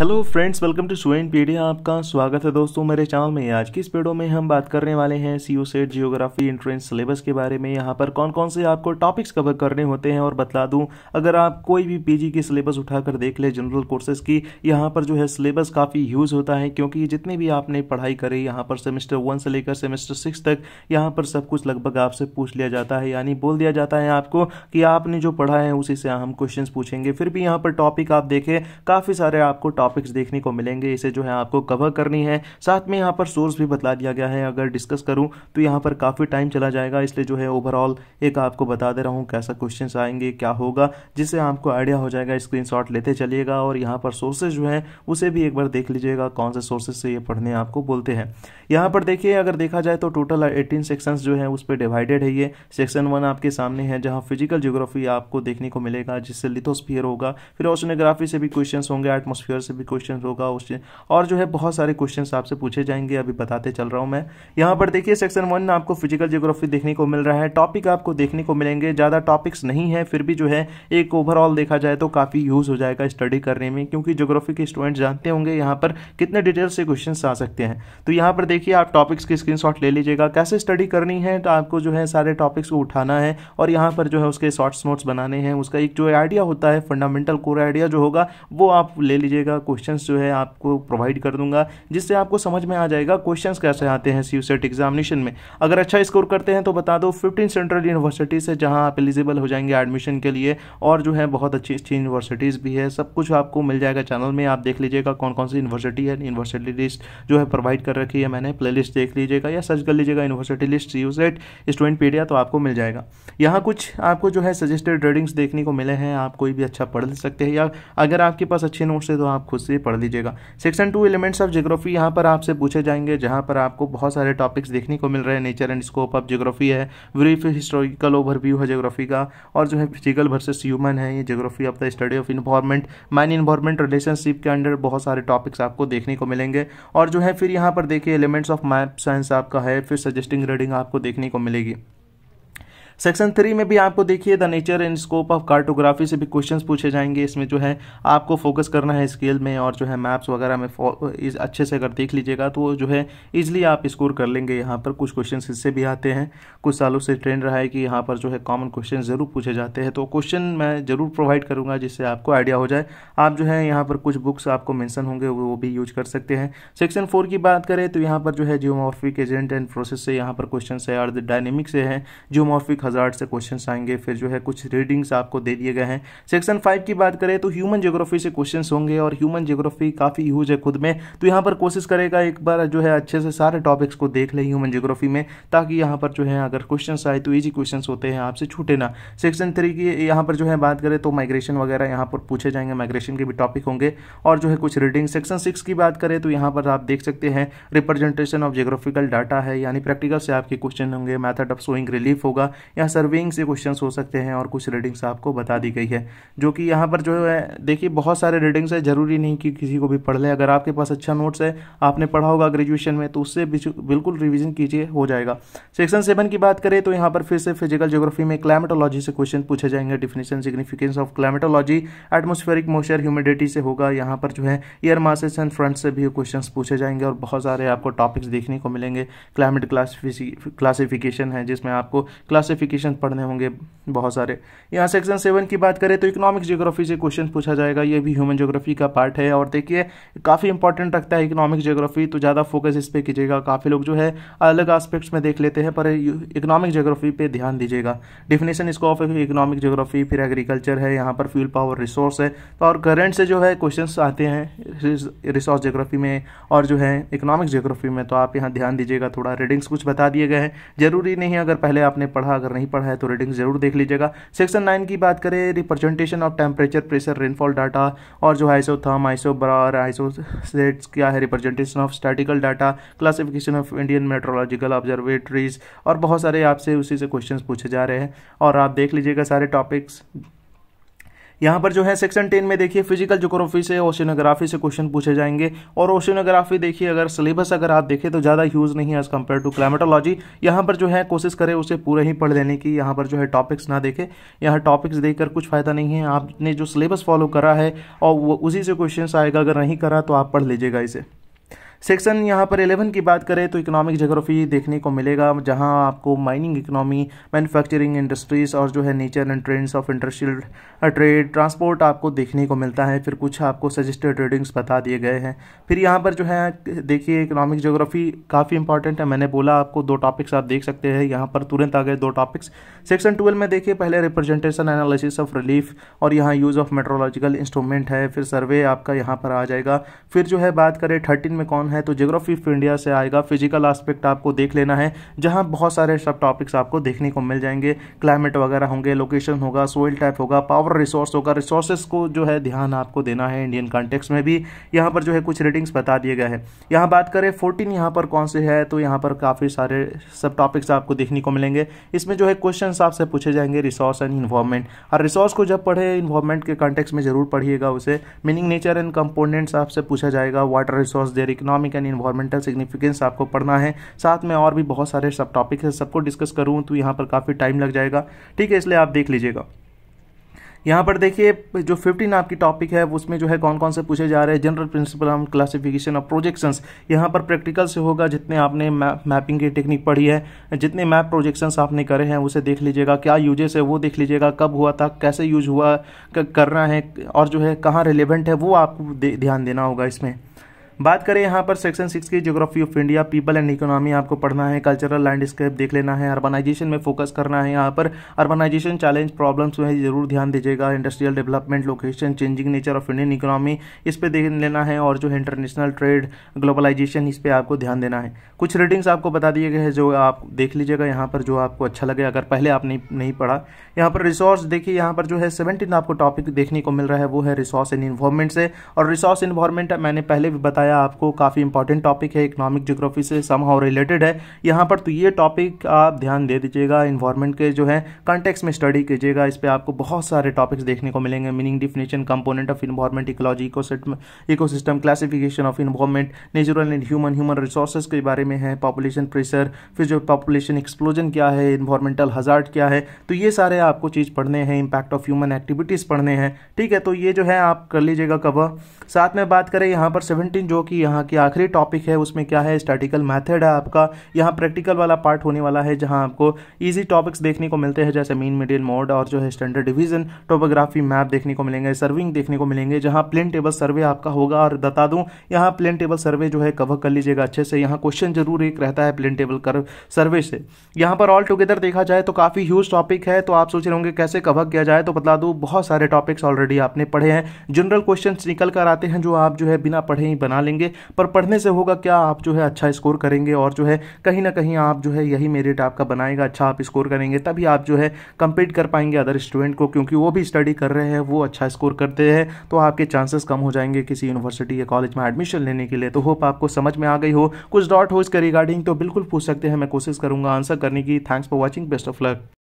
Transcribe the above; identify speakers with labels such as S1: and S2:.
S1: hello friends welcome to Student Pedia आपका स्वागत है दोस्तों मेरे चैनल में आज की इस वीडियो में हम बात करने वाले हैं C U CET geography entrance syllabus के बारे में यहाँ पर कौन कौन से आपको टॉपिक्स कवर करने होते हैं और बता दूं अगर आप कोई भी पीजी की सिलेबस उठाकर देख ले जनरल कोर्सेज की यहाँ पर जो है सिलेबस काफ़ी यूज़ होता है क्योंकि जितने भी आपने पढ़ाई करी यहाँ पर सेमेस्टर वन से लेकर सेमेस्टर सिक्स तक यहाँ पर सब कुछ लगभग आपसे पूछ लिया जाता है यानी बोल दिया जाता है आपको कि आपने जो पढ़ा है उसी से हम क्वेश्चन पूछेंगे फिर भी यहाँ पर टॉपिक आप देखें काफ़ी सारे आपको टॉपिक्स देखने को मिलेंगे इसे जो है आपको कवर करनी है साथ में यहाँ पर सोर्स भी बता दिया गया है अगर डिस्कस करूँ तो यहाँ पर काफ़ी टाइम चला जाएगा इसलिए जो है ओवरऑल एक आपको बता दे रहा हूँ कैसा क्वेश्चन आएंगे क्या होगा जिससे आपको आइडिया हो जाएगा स्क्रीन लेते चलिएगा और यहाँ पर सोर्सेज जो हैं उसे भी एक बार देख लीजिएगा कौन से सोर्सेज से ये पढ़ने आपको बोलते हैं यहाँ पर देखिए अगर देखा जाए तो टोटल एटीन सेक्शन जो है उस पर डिवाइडेड है ये सेक्शन वन आपके सामने है जहाँ फिजिकल ज्योग्राफी आपको देखने को मिलेगा जिससे लिथोस्फियर होगा फिर ओशनोग्राफी से भी क्वेश्चन होंगे एटमोस्फियर से भी क्वेश्चन होगा उस और जो है बहुत सारे क्वेश्चन आपसे पूछे जाएंगे अभी बताते चल रहा हूँ मैं यहाँ पर देखिए सेक्शन वन में आपको फिजिकल जियोग्राफी देखने को मिल रहा है टॉपिक आपको देखने को मिलेंगे ज़्यादा टॉपिक्स नहीं है फिर भी जो है एक ओवरऑल देखा जाए तो काफ़ी यूज़ हो जाएगा स्टडी करने में क्योंकि जोग्राफी के स्टूडेंट जानते होंगे यहाँ पर कितने डिटेल से क्वेश्चन आ सकते हैं तो यहाँ पर देखिए आप टॉपिक्स की स्क्रीन ले लीजिएगा कैसे स्टडी करनी है तो आपको जो है सारे टॉपिक्स को उठाना है और यहाँ पर जो है उसके शॉर्ट्स नोट्स बनाने हैं उसका एक जो आइडिया होता है फंडामेंटल कोर आइडिया जो होगा वो आप ले लीजिएगा क्वेश्चंस जो है आपको प्रोवाइड कर दूंगा जिससे आपको समझ में आ जाएगा क्वेश्चंस कैसे आते हैं सी सेट एग्जामिनेशन में अगर अच्छा स्कोर करते हैं तो बता दो फिफ्टीन सेंट्रल यूनिवर्सिटीज़ से जहाँ आप एलिजिबल हो जाएंगे एडमिशन के लिए और जो है बहुत अच्छी अच्छी यूनिवर्सिटीज़ भी है सब कुछ आपको मिल जाएगा चैनल में आप देख लीजिएगा कौन कौन सी यूनिवर्सिटी है यूनिवर्सिटी लिस्ट जो है प्रोवाइड कर रखी है मैंने प्ले लिस्ट देख लीजिएगा या सर्च कर लीजिएगा university list C CET Student Pedia तो आपको मिल जाएगा यहाँ कुछ आपको जो है सजेस्टेड रेडिंग्स देखने को मिले हैं आप कोई भी अच्छा पढ़ सकते हैं या अगर आपके पास अच्छे नोट्स है तो आप खुद खुद से पढ़ लीजिएगा section two elements of geography यहाँ पर आपसे पूछे जाएंगे जहाँ पर आपको बहुत सारे टॉपिक्स देखने को मिल रहे हैं nature and scope of geography है ब्रीफ हिस्टोरिकल ओवरव्यू है जियोग्राफी का और जो है फिजिकल वर्सेस ह्यूमन है ये geography of the study of environment man environment relationship के अंडर बहुत सारे टॉपिक्स आपको देखने को मिलेंगे और जो है फिर यहाँ पर देखिए एलिमेंट्स ऑफ मैप साइंस आपका है फिर सजेस्टिंग रीडिंग आपको देखने को मिलेगी सेक्शन थ्री में भी आपको देखिए the nature and scope of cartography से भी क्वेश्चंस पूछे जाएंगे इसमें जो है आपको फोकस करना है स्केल में और जो है मैप्स वगैरह में इस अच्छे से अगर देख लीजिएगा तो जो है ईजिली आप स्कोर कर लेंगे यहाँ पर कुछ क्वेश्चन इससे भी आते हैं कुछ सालों से ट्रेंड रहा है कि यहाँ पर जो है कॉमन क्वेश्चन ज़रूर पूछे जाते हैं तो क्वेश्चन मैं ज़रूर प्रोवाइड करूँगा जिससे आपको आइडिया हो जाए आप जो है यहाँ पर कुछ बुक्स आपको मैंसन होंगे वो भी यूज कर सकते हैं सेक्शन फोर की बात करें तो यहाँ पर जो है जियोमॉर्फिक एजेंट एंड प्रोसेस से यहाँ पर क्वेश्चन है अर्थ डायनेमिक से है जियोमॉर्फिक हज़ार से क्वेश्चन आएंगे फिर जो है कुछ रीडिंग्स आपको दे दिए गए हैं सेक्शन फाइव की बात करें तो ह्यूमन जियोग्राफी से क्वेश्चन होंगे और ह्यूमन जियोग्राफी काफ़ी यूज है खुद में तो यहाँ पर कोशिश करेगा एक बार जो है अच्छे से सारे टॉपिक्स को देख ले ह्यूमन जियोग्राफी में ताकि यहाँ पर जो है अगर क्वेश्चन आए तो ईजी क्वेश्चन होते हैं आपसे छूटे ना सेक्शन थ्री की यहाँ पर जो है बात करें तो माइग्रेशन वगैरह यहाँ पर पूछे जाएंगे माइग्रेशन के भी टॉपिक होंगे और जो है कुछ रीडिंग सेक्शन सिक्स की बात करें तो यहाँ पर आप देख सकते हैं रिप्रेजेंटेशन ऑफ जियोग्राफिकल डाटा है यानी प्रैक्टिकल से आपके क्वेश्चन होंगे मैथड ऑफ सोइंग रिलीफ होगा या सर्विंग से क्वेश्चन हो सकते हैं और कुछ रीडिंग्स आपको बता दी गई है जो कि यहाँ पर जो है देखिए बहुत सारे रीडिंग्स है ज़रूरी नहीं कि किसी को भी पढ़ लें अगर आपके पास अच्छा नोट्स है आपने पढ़ा होगा ग्रेजुएशन में तो उससे बिल्कुल रिविजन कीजिए हो जाएगा सेक्शन सेवन की बात करें तो यहाँ पर फिर से फिजिकल जोग्राफी में क्लाइमेटोलॉजी से क्वेश्चन पूछे जाएंगे definition significance of climatology atmospheric moisture humidity से होगा यहाँ पर जो है एयर मासेस एंड फ्रंट से भी क्वेश्चन पूछे जाएंगे और बहुत सारे आपको टॉपिक्स देखने को मिलेंगे क्लाइमेट क्लासिफिकेशन है जिसमें आपको क्लासिफिक एप्लीकेशन पढ़ने होंगे बहुत सारे यहाँ सेक्शन सेवन की बात करें तो इकोनॉमिक जियोग्राफी से क्वेश्चन पूछा जाएगा ये भी ह्यूमन जियोग्राफी का पार्ट है और देखिए काफ़ी इंपॉर्टेंट रखता है इकोनॉमिक जियोग्राफी तो ज़्यादा फोकस इस पर कीजिएगा काफ़ी लोग जो है अलग आस्पेक्ट्स में देख लेते हैं पर इकोनॉमिक जियोग्राफी पर ध्यान दीजिएगा डिफिनेशन इसको ऑफ इकोनॉमिक जियोग्राफी फिर एग्रीकल्चर है यहाँ पर फ्यूल पावर रिसोर्स है तो और करंट से जो है क्वेश्चन आते हैं रिसोर्स जियोग्राफी में और जो है इकोनॉमिक जियोग्राफी में तो आप यहाँ ध्यान दीजिएगा थोड़ा रीडिंग्स कुछ बता दिए गए हैं जरूरी नहीं अगर पहले आपने पढ़ा अगर नहीं पढ़ा है तो रीडिंग ज़रूर देख लीजिएगा सेक्शन नाइन की बात करें representation of temperature pressure rainfall data और जो है आइसोथर्म आइसो सेट्स क्या है representation of statical data classification of Indian meteorological observatories और बहुत सारे आपसे उसी से क्वेश्चन पूछे जा रहे हैं और आप देख लीजिएगा सारे टॉपिक्स यहाँ पर जो है सेक्शन टेन में देखिए फिजिकल जोग्राफी से ओशनोग्राफी से क्वेश्चन पूछे जाएंगे और ओशनोग्राफी देखिए अगर सिलेबस अगर आप देखें तो ज़्यादा यूज़ नहीं है एज कम्पेयर टू क्लाइमेटोलॉजी यहाँ पर जो है कोशिश करें उसे पूरे ही पढ़ लेने की यहाँ पर जो है टॉपिक्स ना देखें यहाँ टॉपिक्स देखकर कुछ फ़ायदा नहीं है आपने जो सिलेबस फॉलो करा है और उसी से क्वेश्चन आएगा अगर नहीं करा तो आप पढ़ लीजिएगा इसे सेक्शन यहाँ पर 11 की बात करें तो इकोनॉमिक जोग्राफी देखने को मिलेगा जहाँ आपको माइनिंग इकोनॉमी मैन्युफैक्चरिंग इंडस्ट्रीज और जो है nature and trends of industrial trade transport आपको देखने को मिलता है फिर कुछ आपको सजेस्टेड ट्रेडिंग्स बता दिए गए हैं फिर यहाँ पर जो है देखिए इकोनॉमिक जोग्राफी काफ़ी इंपॉर्टेंट है मैंने बोला आपको दो टॉपिक्स आप देख सकते हैं यहाँ पर तुरंत आ गए दो टॉपिक्स सेक्शन ट्वेल्व में देखिए पहले रिप्रेजेंटेशन एनालिसिस ऑफ रिलीफ और यहाँ यूज़ ऑफ मेट्रोलॉजिकल इंस्ट्रूमेंट है फिर सर्वे आपका यहाँ पर आ जाएगा फिर जो है बात करें थर्टीन में कौन है तो जोग्राफी ऑफ इंडिया से आएगा फिजिकल आस्पेक्ट आपको देख लेना है जहाँ बहुत सारे सब टॉपिक्स आपको देखने को मिल जाएंगे क्लाइमेट वगैरह होंगे लोकेशन होगा सोइल टाइप होगा पावर रिसोर्स होगा रिसोर्सेस को जो है ध्यान आपको देना है इंडियन कॉन्टेक्स में भी यहाँ पर जो है कुछ रेटिंग्स बता दिए गए हैं यहाँ बात करें फोर्टीन यहाँ पर कौन से है तो यहाँ पर काफ़ी सारे सब टॉपिक्स आपको देखने को मिलेंगे इसमें जो है क्वेश्चन आपसे पूछे जाएंगे रिसोर्स एंड इन्वॉर्मेंट और रिसोर्स को जब पढ़े इन्वॉर्मेंट के कॉन्टेक्स में जरूर पढ़िएगा उसे मीनिंग नेचर एंड कंपोनेंट्स आपसे पूछा जाएगा water resource their economic economic and environmental significance आपको पढ़ना है साथ में और भी बहुत सारे सब टॉपिक है सबको डिस्कस करूँ तो यहाँ पर काफ़ी टाइम लग जाएगा ठीक है इसलिए आप देख लीजिएगा यहाँ पर देखिए जो फिफ्टीन आपकी टॉपिक है उसमें जो है कौन कौन से पूछे जा रहे हैं जनरल प्रिंसिपल हम क्लासिफिकेशन ऑफ प्रोजेक्शंस यहाँ पर प्रैक्टिकल से होगा जितने आपने मैप मैपिंग की टेक्निक पढ़ी है जितने मैप प्रोजेक्शंस आपने करे हैं उसे देख लीजिएगा क्या यूजेस है वो देख लीजिएगा कब हुआ था कैसे यूज हुआ करना है और जो है कहाँ रिलेवेंट है वो आपको ध्यान देना होगा इसमें बात करें यहाँ पर सेक्शन सिक्स की geography of India people and economy आपको पढ़ना है कल्चरल लैंडस्केप देख लेना है अर्बनाइजेशन में फोकस करना है यहाँ पर अर्बनाइजेशन चैलेंज प्रॉब्लम्स में जरूर ध्यान दीजिएगा industrial development location changing nature of Indian economy इस पर देख लेना है और जो इंटरनेशनल ट्रेड ग्लोबलाइजेशन इस पर आपको ध्यान देना है कुछ रीडिंग्स आपको बता दिए गए हैं जो आप देख लीजिएगा यहाँ पर जो आपको अच्छा लगे अगर पहले आपने नहीं पढ़ा यहाँ पर रिसोर्स देखिए यहाँ पर जो है सेवनटीन आपको टॉपिक देखने को मिल रहा है वो है रिसोर्स एंड इन्वॉर्मेंट से और रिसोर्स इन्वॉर्मेंट मैंने पहले भी बताया बताया आपको काफ़ी इंपॉर्टेंट टॉपिक है इकोनॉमिक जोग्राफी से सम हाउ रिलेटेड है यहाँ पर तो ये टॉपिक आप ध्यान दे दीजिएगा इन्वायरमेंट के जो है कॉन्टेक्स में स्टडी कीजिएगा इस पर आपको बहुत सारे टॉपिक्स देखने को मिलेंगे meaning definition component of environment ecology ecosystem classification of environment natural and human human resources के बारे में है पॉपुलेशन प्रेशर फिर जो पॉपुलेशन एक्सप्लोजन क्या है इन्वायरमेंटल हजार्ड क्या है तो ये सारे आपको चीज़ पढ़ने हैं इंपैक्ट ऑफ ह्यूमन एक्टिविटीज़ पढ़ने हैं ठीक है तो ये जो है आप कर लीजिएगा कवर साथ में बात करें यहाँ पर 17 जो जो कि यहाँ की आखिरी टॉपिक है उसमें क्या है स्टैटिकल मैथड है आपका यहाँ प्रैक्टिकल वाला पार्ट होने वाला है जहाँ आपको ईजी टॉपिक्स देखने को मिलते हैं जैसे मीन मीडियन मोड और जो है स्टैंडर्ड डिवीजन टोपोग्राफी मैप देखने को मिलेंगे सर्विंग देखने को मिलेंगे जहाँ प्लेन टेबल सर्वे आपका होगा और बता दूँ यहाँ प्लेन टेबल सर्वे जो है कवर कर लीजिएगा अच्छे से यहाँ क्वेश्चन जरूर एक रहता है प्लेन टेबल कर सर्वे से यहाँ पर ऑल टुगेदर देखा जाए तो काफ़ी ह्यूज टॉपिक है तो आप सोच रहे होंगे कैसे कवर किया जाए तो बता दूँ बहुत सारे टॉपिक्स ऑलरेडी आपने पढ़े हैं जनरल क्वेश्चन निकल कर आते हैं जो आप जो है बिना पढ़े ही बना डालेंगे पर पढ़ने से होगा क्या आप जो है अच्छा स्कोर करेंगे और जो है कहीं ना कहीं आप जो है यही मेरिट आपका बनाएगा अच्छा आप स्कोर करेंगे तभी आप जो है कंपीट कर पाएंगे अदर स्टूडेंट को क्योंकि वो भी स्टडी कर रहे हैं वो अच्छा स्कोर करते हैं तो आपके चांसेस कम हो जाएंगे किसी यूनिवर्सिटी या कॉलेज में एडमिशन लेने के लिए तो होप आपको समझ में आ गई हो कुछ डॉट हो इसके रिगार्डिंग तो बिल्कुल पूछ सकते हैं मैं कोशिश करूंगा आंसर करने की thanks for watching best of luck